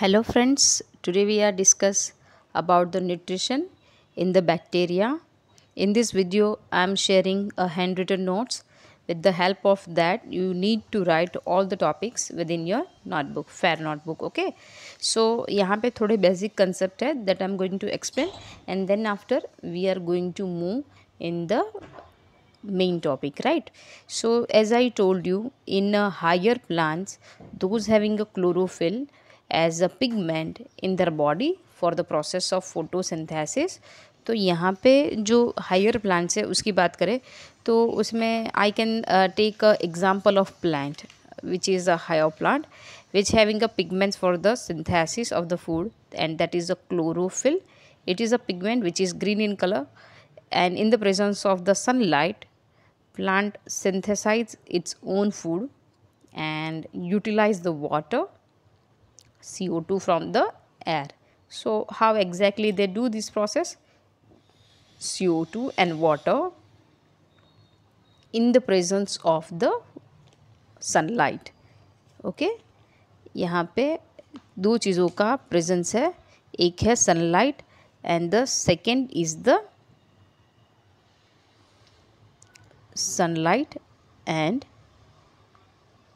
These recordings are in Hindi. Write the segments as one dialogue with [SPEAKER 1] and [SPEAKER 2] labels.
[SPEAKER 1] hello friends today we are discuss about the nutrition in the bacteria in this video i am sharing a handwritten notes with the help of that you need to write all the topics within your notebook fair notebook okay so yahan pe thode basic concept hai that i am going to explain and then after we are going to move in the main topic right so as i told you in higher plants those having a chlorophyll as a pigment in their body for the process of photosynthesis तो यहाँ पे जो हायर प्लांट्स है उसकी बात करें तो उसमें I can take example of plant which is a higher plant which having a pigment for the synthesis of the food and that is a chlorophyll it is a pigment which is green in colour and in the presence of the sunlight plant synthesize its own food and utilize the water CO2 from the air. So how exactly they do this process? CO2 and water in the presence of the sunlight. Okay, यहाँ पे दो चीज़ों का presence है एक है sunlight and the second is the sunlight and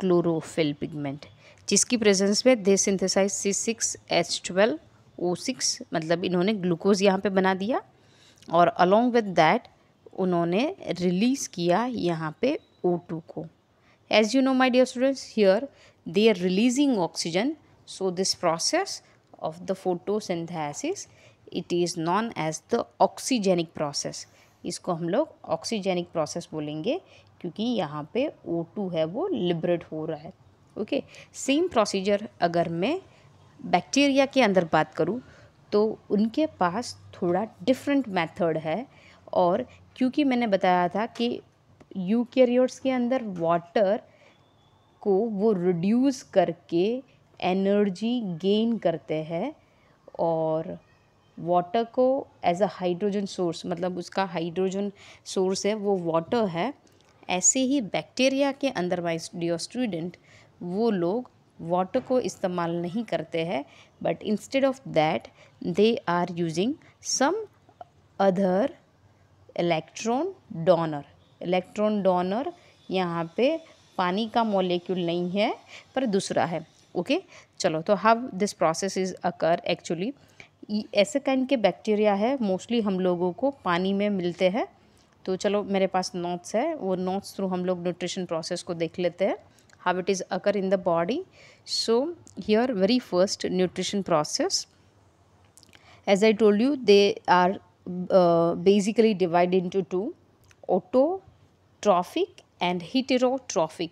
[SPEAKER 1] chlorophyll pigment जिसकी प्रेजेंस में they synthesize C six H twelve O six मतलब इन्होंने ग्लूकोज यहाँ पे बना दिया और अलोंग विद दैट उन्होंने रिलीज़ किया यहाँ पे ओ टू को as you know my dear students here they are releasing oxygen so this process of the photosynthesis it is known as the oxygenic process इसको हम लोग ऑक्सीजेनिक प्रोसेस बोलेंगे क्योंकि यहाँ पे O2 है वो लिबरेट हो रहा है ओके सेम प्रोसीजर अगर मैं बैक्टीरिया के अंदर बात करूँ तो उनके पास थोड़ा डिफरेंट मेथड है और क्योंकि मैंने बताया था कि यूकेरियोट्स के अंदर वाटर को वो रिड्यूस करके एनर्जी गेन करते हैं और वाटर को एज अ हाइड्रोजन सोर्स मतलब उसका हाइड्रोजन सोर्स है वो वाटर है ऐसे ही बैक्टीरिया के अंदर माई डियर स्टूडेंट वो लोग वाटर को इस्तेमाल नहीं करते हैं but instead of that they are using some other electron donor electron donor यहाँ पे पानी का मॉलिक्यूल नहीं है पर दूसरा है ओके okay? चलो तो how this process is occur actually ऐसे काइंड के बैक्टीरिया है मोस्टली हम लोगों को पानी में मिलते हैं तो चलो मेरे पास नोट्स है वो नोट्स थ्रू हम लोग न्यूट्रिशन प्रोसेस को देख लेते हैं how it is occur in the body so here very first nutrition process as i told you they are uh, basically divided into two autotrophic and heterotrophic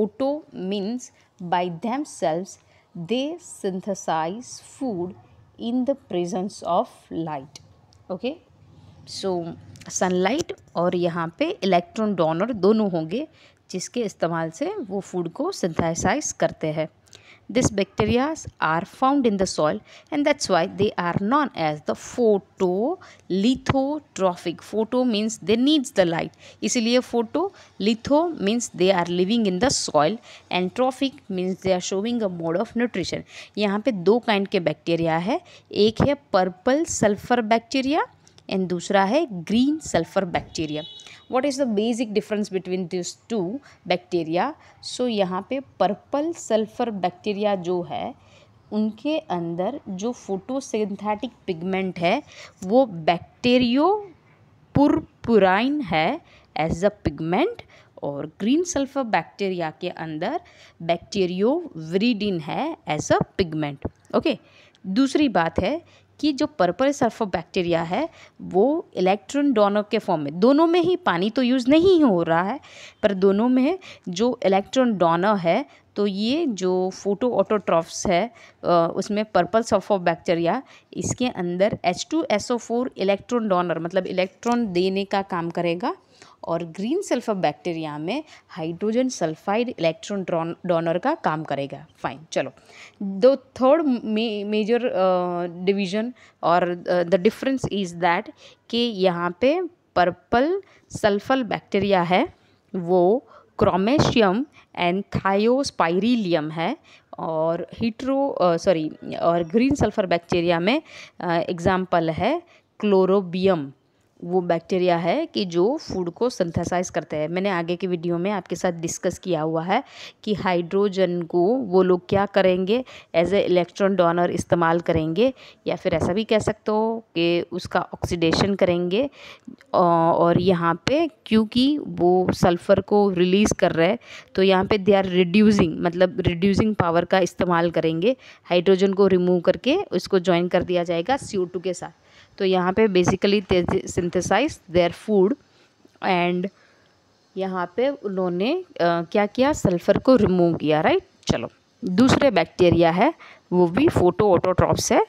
[SPEAKER 1] auto means by themselves they synthesize food in the presence of light okay so sunlight or यहाँ electron donor, डोनर दोनों होंगे जिसके इस्तेमाल से वो फूड को सिंथेसाइज करते हैं this bacterias are found in the soil and that's why they are known as the photolithotrophic photo means they needs the light इसीलिए photo litho means they are living in the soil and trophic means they are showing a mode of nutrition यहाँ पे दो काइंड के बैक्टीरिया है एक है पर्पल सल्फर बैक्टीरिया एंड दूसरा है green sulphur bacteria what is the basic difference between this two bacteria so यहाँ पे पर्पल सल्फर बैक्टीरिया जो है उनके अंदर जो फोटोसिंथेटिक पिगमेंट है वो बैक्टेरियो पुरपुराइन है एज अ पिगमेंट और ग्रीन सल्फर बैक्टीरिया के अंदर बैक्टीरियो वरीडिन है एज अ पिगमेंट ओके दूसरी बात है कि जो पर्पल सल्फर बैक्टीरिया है वो इलेक्ट्रॉन डोनर के फॉर्म में दोनों में ही पानी तो यूज़ नहीं हो रहा है पर दोनों में जो इलेक्ट्रॉन डोनर है तो ये जो फोटो ऑटोट्रॉफ्स है उसमें पर्पल सल्फर बैक्टीरिया इसके अंदर H two S O four electron donor मतलब इलेक्ट्रॉन देने का काम करेगा और ग्रीन सल्फर बैक्टीरिया में हाइड्रोजन सल्फाइड इलेक्ट्रॉन डोनर का काम करेगा फाइन चलो दो थर्ड मेजर डिवीजन और द डिफरेंस इज़ दैट कि यहाँ पे पर्पल सल्फल बैक्टीरिया है वो क्रोमेशियम एंड थायोस्पाइरिलियम है और हीट्रो सॉरी uh, और ग्रीन सल्फर बैक्टीरिया में एग्जाम्पल uh, है क्लोरोबियम वो बैक्टीरिया है कि जो फूड को सिंथेसाइज करते हैं मैंने आगे के वीडियो में आपके साथ डिस्कस किया हुआ है कि हाइड्रोजन को वो लोग क्या करेंगे एज ए इलेक्ट्रॉन डोनर इस्तेमाल करेंगे या फिर ऐसा भी कह सकते हो कि उसका ऑक्सीडेशन करेंगे और यहाँ पे क्योंकि वो सल्फ़र को रिलीज़ कर रहे हैं तो यहाँ पे दे आर रिड्यूसिंग मतलब रिड्यूसिंग पावर का इस्तेमाल करेंगे हाइड्रोजन को रिमूव करके उसको ज्वाइन कर दिया जाएगा सी के साथ तो यहाँ पे basically synthesize their food and यहाँ पे उन्होंने क्या किया सल्फ़र को रिमूव किया राइट चलो दूसरे बैक्टीरिया है वो भी फोटो ऑटोट्रॉप्स है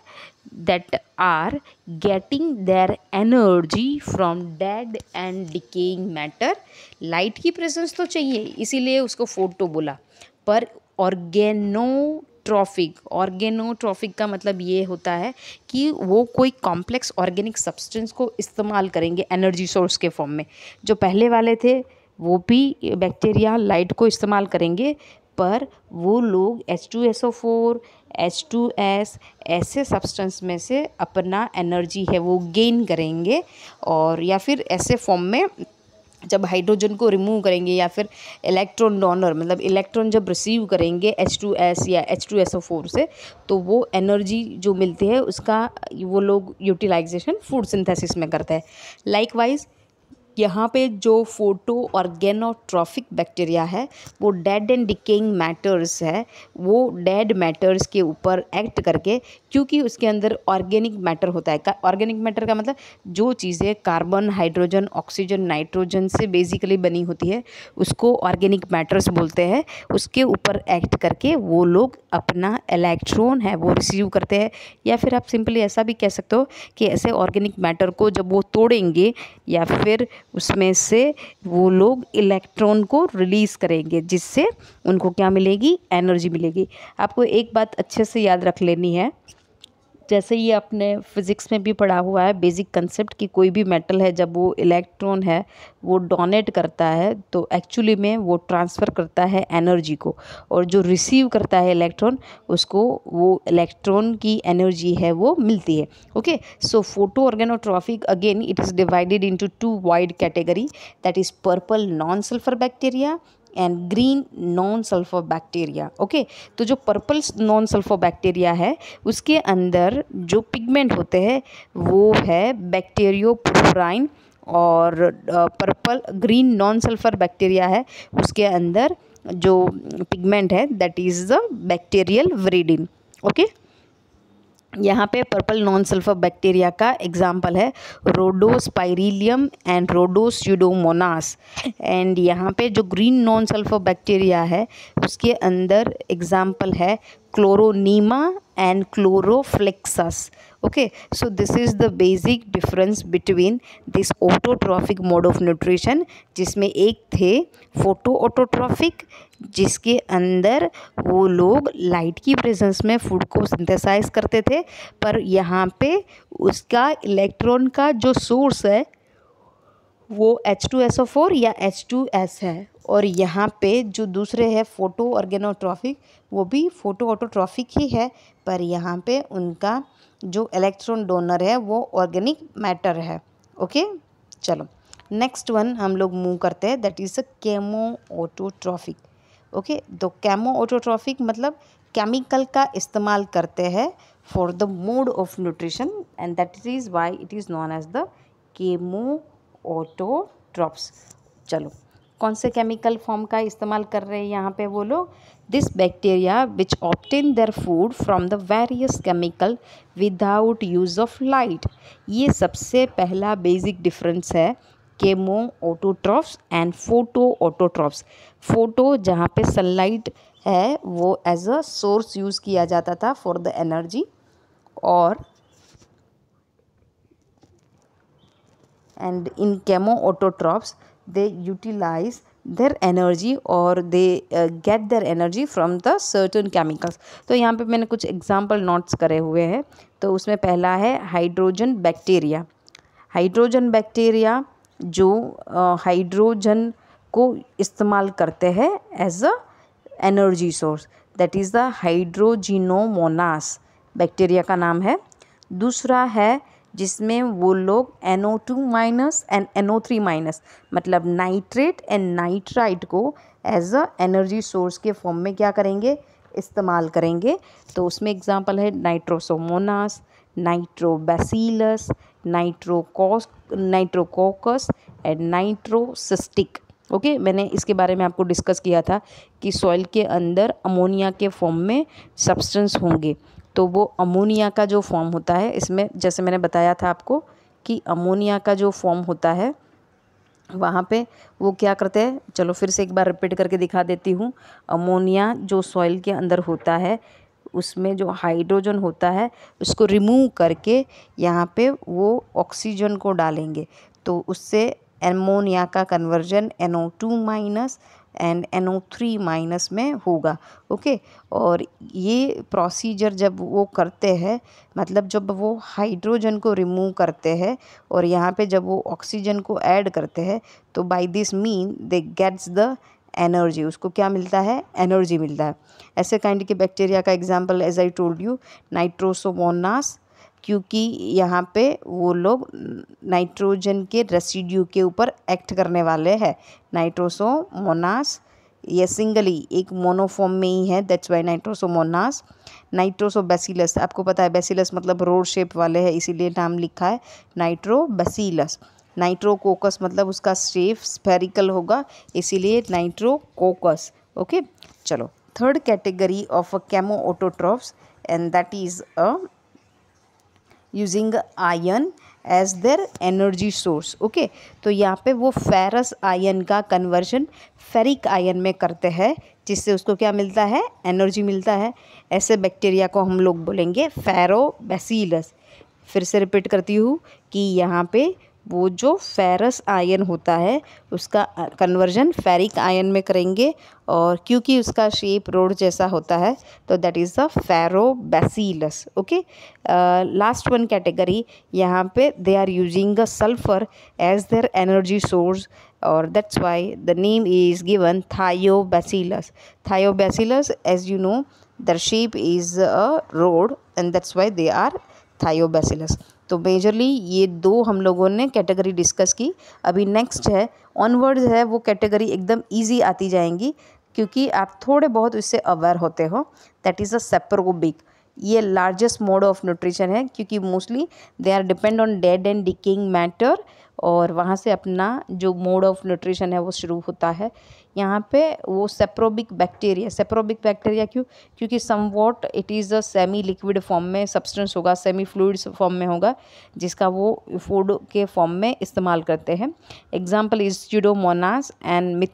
[SPEAKER 1] that are getting their energy from dead and decaying matter light की प्रेजेंस तो चाहिए इसीलिए उसको फोटो बोला पर ऑर्गेनो ऑर्गेनोट्रॉफिक ऑर्गेनोट्रॉफिक का मतलब ये होता है कि वो कोई कॉम्प्लेक्स ऑर्गेनिक सब्सटेंस को इस्तेमाल करेंगे एनर्जी सोर्स के फॉर्म में जो पहले वाले थे वो भी बैक्टीरिया लाइट को इस्तेमाल करेंगे पर वो लोग H two S O four H two S ऐसे सब्सटेंस में से अपना एनर्जी है वो गेन करेंगे और या फिर ऐसे फॉर्म में जब हाइड्रोजन को रिमूव करेंगे या फिर इलेक्ट्रॉन डोनर मतलब इलेक्ट्रॉन जब रिसीव करेंगे एच टू एस या H two S O four से तो वो एनर्जी जो मिलती है उसका वो लोग यूटिलाइजेशन फूड सिंथेसिस में करते हैं लाइकवाइज यहाँ पे जो फोटो ऑर्गेनोट्रॉफिक बैक्टीरिया है वो डेड एंड डिकेइंग मैटर्स है वो डेड मैटर्स के ऊपर एक्ट करके क्योंकि उसके अंदर ऑर्गेनिक मैटर होता है ऑर्गेनिक मैटर का मतलब जो चीज़ें कार्बन हाइड्रोजन ऑक्सीजन नाइट्रोजन से बेसिकली बनी होती है उसको ऑर्गेनिक मैटर्स बोलते हैं उसके ऊपर एक्ट करके वो लोग अपना इलेक्ट्रॉन है वो रिसीव करते हैं या फिर आप सिंपली ऐसा भी कह सकते हो कि ऐसे ऑर्गेनिक मैटर को जब वो तोड़ेंगे या फिर उसमें से वो लोग इलेक्ट्रॉन को रिलीज़ करेंगे जिससे उनको क्या मिलेगी एनर्जी मिलेगी आपको एक बात अच्छे से याद रख लेनी है जैसे ये आपने फिज़िक्स में भी पढ़ा हुआ है बेसिक कंसेप्ट कि कोई भी मेटल है जब वो इलेक्ट्रॉन है वो डोनेट करता है तो एक्चुअली में वो ट्रांसफ़र करता है एनर्जी को और जो रिसीव करता है इलेक्ट्रॉन उसको वो इलेक्ट्रॉन की एनर्जी है वो मिलती है okay so photo organotrophic again it is divided into two wide category that is purple non sulphur bacteria and green non sulphur bacteria okay तो जो पर्पल नॉन सल्फर बैक्टीरिया है उसके अंदर जो पिगमेंट होते हैं वो है बैक्टीरियोपोराइन और purple green non sulphur bacteria है उसके अंदर जो पिगमेंट है that is the bacterial viridin okay यहाँ पे पर्पल नॉन सल्फर बैक्टीरिया का एग्जाम्पल है रोडोस पायरिलियम एंड रोडोस यूडोमोनास एंड यहाँ पे जो ग्रीन नॉन सल्फर बैक्टीरिया है उसके अंदर एग्जाम्पल है chloronema and chloroflexus okay so this is the basic difference between this autotrophic mode of nutrition जिसमें एक थे फोटो ऑटोट्रॉफिक जिसके अंदर वो लोग लाइट की प्रेजेंस में फूड को सिंथेसाइज करते थे पर यहाँ पे उसका इलेक्ट्रॉन का जो सोर्स है वो H two S O four या एच टू एस है और यहाँ पे जो दूसरे है फ़ोटो ऑर्गेनोट्रॉफिक वो भी फ़ोटो ऑटोट्रॉफिक ही है पर यहाँ पे उनका जो इलेक्ट्रॉन डोनर है वो ऑर्गेनिक मैटर है ओके चलो नेक्स्ट वन हम लोग मूव करते हैं that is a chemo autotrophic okay तो कैमो ऑटोट्रॉफिक मतलब केमिकल का इस्तेमाल करते हैं for the mode of nutrition and that is why it is known as the chemo autotrophs चलो कौन से केमिकल फॉर्म का इस्तेमाल कर रहे हैं यहाँ पे वो लोग this bacteria which obtain their food from the various chemical without use of light ये सबसे पहला बेसिक डिफरेंस है chemo autotrophs and photo autotrophs photo जहाँ पे सनलाइट है वो एज अ सोर्स यूज़ किया जाता था फॉर द एनर्जी और and in chemo autotrophs they utilize energy energy और they get their energy from the certain chemicals तो यहाँ पर मैंने कुछ एग्जाम्पल नोट्स करे हुए हैं तो उसमें पहला है हाइड्रोजन बैक्टीरिया हाइड्रोजन बैक्टीरिया जो हाइड्रोजन uh, hydrogen को इस्तेमाल करते हैं as a energy source that is the hydrogenomonas bacteria का नाम है दूसरा है जिसमें वो लोग N O two minus and N O three minus मतलब नाइट्रेट एंड नाइट्राइट को एज अ एनर्जी सोर्स के फॉर्म में क्या करेंगे इस्तेमाल करेंगे तो उसमें एग्जांपल है nitrosomonas nitrobacillus nitrococcus nitrococcus and nitrocystis okay okay, मैंने इसके बारे में आपको डिस्कस किया था कि सॉइल के अंदर अमोनिया के फॉर्म में सब्सटेंस होंगे तो वो अमोनिया का जो फॉर्म होता है इसमें जैसे मैंने बताया था आपको कि अमोनिया का जो फॉर्म होता है वहाँ पे वो क्या करते हैं चलो फिर से एक बार रिपीट करके दिखा देती हूँ अमोनिया जो सॉइल के अंदर होता है उसमें जो हाइड्रोजन होता है उसको रिमूव करके यहाँ पे वो ऑक्सीजन को डालेंगे तो उससे एमोनिया का conversion N O two minus and N O three minus में होगा ओके और ये प्रोसीजर जब वो करते हैं मतलब जब वो हाइड्रोजन को रिमूव करते हैं और यहाँ पे जब वो ऑक्सीजन को ऐड करते हैं तो by this mean they gets the energy उसको क्या मिलता है एनर्जी मिलता है ऐसे काइंड के बैक्टीरिया का example as I told you nitrosomonas क्योंकि यहाँ पे वो लोग नाइट्रोजन के रेसिड्यू के ऊपर एक्ट करने वाले हैं नाइट्रोसोमोनास ये सिंगली एक मोनोफॉर्म में ही है दैट्स वाई नाइट्रोसोमोनास बेसिलस आपको पता है बेसिलस मतलब रोड शेप वाले हैं इसीलिए नाम लिखा है नाइट्रोबैसिलस नाइट्रोकोकस मतलब उसका शेप स्पेरिकल होगा इसीलिए नाइट्रोकोकस ओके चलो third category of a chemo autotrophs and that is a using ion as their energy source okay तो यहाँ पे वो फेरस आयन का कन्वर्जन फेरिक आयन में करते हैं जिससे उसको क्या मिलता है एनर्जी मिलता है ऐसे बैक्टीरिया को हम लोग बोलेंगे फेरोबैसीलस फिर से रिपीट करती हूँ कि यहाँ पे वो जो फेरस आयन होता है उसका कन्वर्जन फेरिक आयन में करेंगे और क्योंकि उसका शेप रोड जैसा होता है तो that is the bacillus okay last one category यहाँ पे they are using the sulphur as their energy source और that's why the name is given thio bacillus as you know the shape is a rod and that's why they are thiobacillus तो मेजरली ये दो हम लोगों ने कैटेगरी डिस्कस की अभी नेक्स्ट है ऑनवर्ड्स है वो कैटेगरी एकदम ईजी आती जाएंगी क्योंकि आप थोड़े बहुत उससे अवेयर होते हो दैट इज़ अ सेप्रोबिक ये लार्जेस्ट मोड ऑफ न्यूट्रिशन है क्योंकि mostly they are depend on dead and decaying matter और वहाँ से अपना जो मोड ऑफ न्यूट्रिशन है वो शुरू होता है यहाँ पे वो सेप्रोबिक बैक्टीरिया सेप्रोबिक बैक्टीरिया क्यों क्योंकि somewhat it is a semi liquid form में सब्सटेंस होगा सेमी फ्लूड फॉर्म में होगा जिसका वो फूड के फॉर्म में इस्तेमाल करते हैं example is pseudomonas and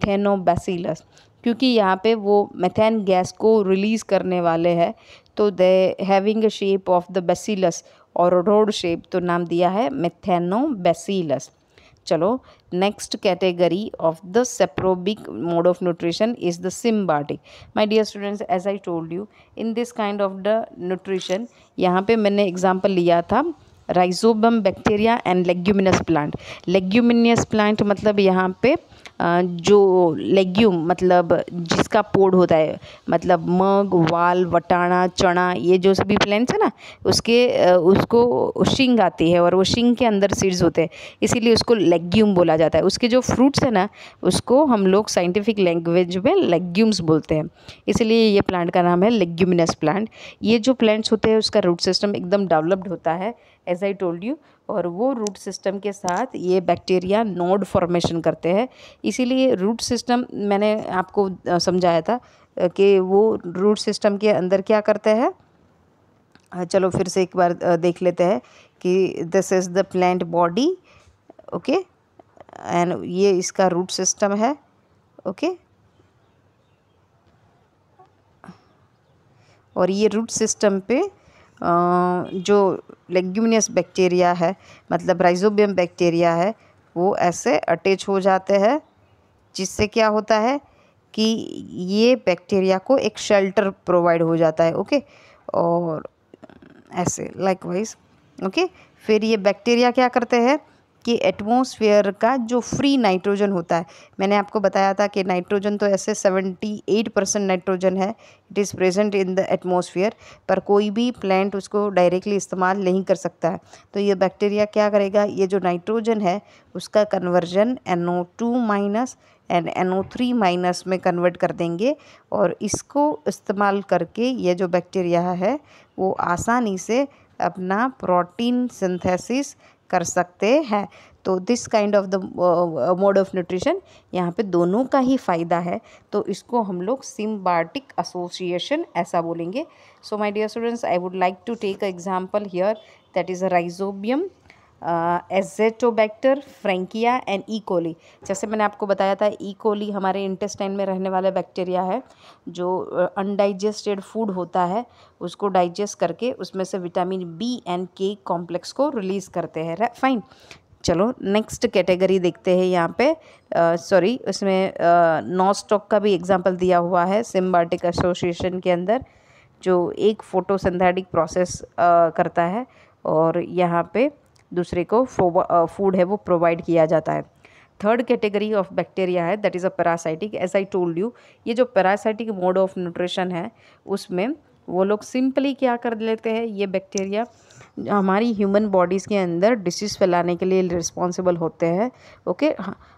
[SPEAKER 1] bacillus क्योंकि यहाँ पे वो मेथेन गैस को रिलीज़ करने वाले हैं तो they having a shape of the bacillus और रोड शेप तो नाम दिया है बेसिलस चलो next category of the saprobic mode of nutrition is the symbiotic my dear students as I told you in this kind of the nutrition यहाँ पे मैंने एग्जांपल लिया था rhizobium bacteria and leguminous plant leguminous plant मतलब यहाँ पे जो लेग्यूम मतलब जिसका पोड होता है मतलब मग वाल वटाणा चना ये जो सभी प्लांट्स है ना उसके उसको शिंग आती है और वो शिंग के अंदर सीड्स होते हैं इसीलिए उसको लेग्यूम बोला जाता है उसके जो फ्रूट्स है ना उसको हम लोग साइंटिफिक लैंग्वेज में लेग्यूम्स बोलते हैं इसीलिए ये प्लांट का नाम है लेग्यूमिनस प्लांट ये जो प्लांट्स होते हैं उसका रूट सिस्टम एकदम डेवलप्ड होता है एज आई टोल्ड यू और वो रूट सिस्टम के साथ ये बैक्टीरिया नोड फॉर्मेशन करते हैं इसीलिए रूट सिस्टम मैंने आपको समझाया था कि वो रूट सिस्टम के अंदर क्या करते हैं चलो फिर से एक बार देख लेते हैं कि this is the plant body okay and ये इसका रूट सिस्टम है ओके okay? और ये रूट सिस्टम पे जो लेग्यूमिनियस बैक्टीरिया है मतलब राइजोबियम बैक्टीरिया है वो ऐसे अटैच हो जाते हैं जिससे क्या होता है कि ये बैक्टीरिया को एक शेल्टर प्रोवाइड हो जाता है ओके और ऐसे लाइकवाइज़ ओके फिर ये बैक्टीरिया क्या करते हैं कि एटमॉस्फेयर का जो फ्री नाइट्रोजन होता है मैंने आपको बताया था कि नाइट्रोजन तो ऐसे सेवेंटी एट परसेंट नाइट्रोजन है it is present in the atmosphere पर कोई भी प्लांट उसको डायरेक्टली इस्तेमाल नहीं कर सकता है तो ये बैक्टीरिया क्या करेगा ये जो नाइट्रोजन है उसका conversion N two minus and N O three minus में कन्वर्ट कर देंगे और इसको इस्तेमाल करके ये जो बैक्टीरिया है वो आसानी से अपना प्रोटीन सिंथेसिस कर सकते हैं तो this kind of the mode of nutrition यहाँ पे दोनों का ही फ़ायदा है तो इसको हम लोग सिम्बार्टिक एसोसिएशन ऐसा बोलेंगे so my dear students I would like to take a example here that is a rhizobium azotobacter frankia and E coli जैसे मैंने आपको बताया था ई e. कोली हमारे इंटेस्टाइन में रहने वाला बैक्टीरिया है जो अनडाइजेस्टेड uh, फूड होता है उसको डाइजेस्ट करके उसमें से vitamin B and K complex को रिलीज़ करते हैं फाइन चलो नेक्स्ट कैटेगरी देखते हैं यहाँ पे सॉरी uh, उसमें नॉस्टॉक uh, का भी एग्जांपल दिया हुआ है सिम्बाटिक एसोसिएशन के अंदर जो एक फोटोसिंथेटिक प्रोसेस uh, करता है और यहाँ पे दूसरे को फूड है वो प्रोवाइड किया जाता है थर्ड कैटेगरी ऑफ बैक्टीरिया है that is a parasitic as I told you ये जो पैरासाइटिक मोड ऑफ न्यूट्रिशन है उसमें वो लोग सिंपली क्या कर लेते हैं ये बैक्टीरिया हमारी ह्यूमन बॉडीज़ के अंदर डिसीज़ फैलाने के लिए रिस्पॉन्सिबल होते हैं ओके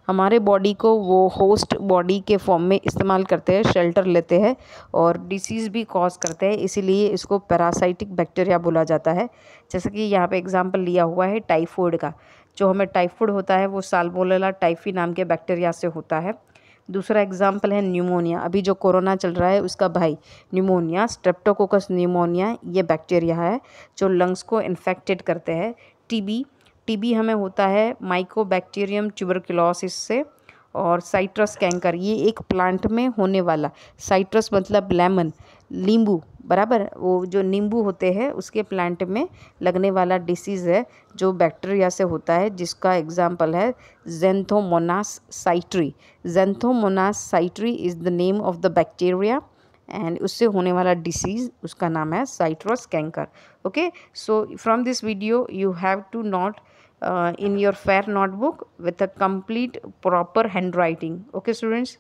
[SPEAKER 1] हमारे बॉडी को वो होस्ट बॉडी के फॉर्म में इस्तेमाल करते हैं शेल्टर लेते हैं और डिसीज़ भी कॉज करते हैं इसीलिए इसको पैरासाइटिक बैक्टीरिया बोला जाता है जैसे कि यहाँ पे एग्जांपल लिया हुआ है टाइफोइड का जो हमें टाइफोइड होता है वो साल्मोनेला टाइफी नाम के बैक्टीरिया से होता है दूसरा एग्जाम्पल है न्यूमोनिया अभी जो कोरोना चल रहा है उसका भाई न्यूमोनिया स्ट्रेप्टोकोकस न्यूमोनिया ये बैक्टीरिया है जो लंग्स को इन्फेक्टेड करते हैं टीबी टीबी हमें होता है माइकोबैक्टीरियम ट्यूबरकुलोसिस से और साइट्रस कैंकर ये एक प्लांट में होने वाला साइट्रस मतलब लेमन नींबू बराबर वो जो नींबू होते हैं उसके प्लांट में लगने वाला डिसीज़ है जो बैक्टीरिया से होता है जिसका एग्जाम्पल है xanthomonas citri xanthomonas citri is the name of the bacteria and उससे होने वाला डिसीज़ उसका नाम है citrus canker okay so from this video you have to not uh, in your fair notebook with a complete proper handwriting okay students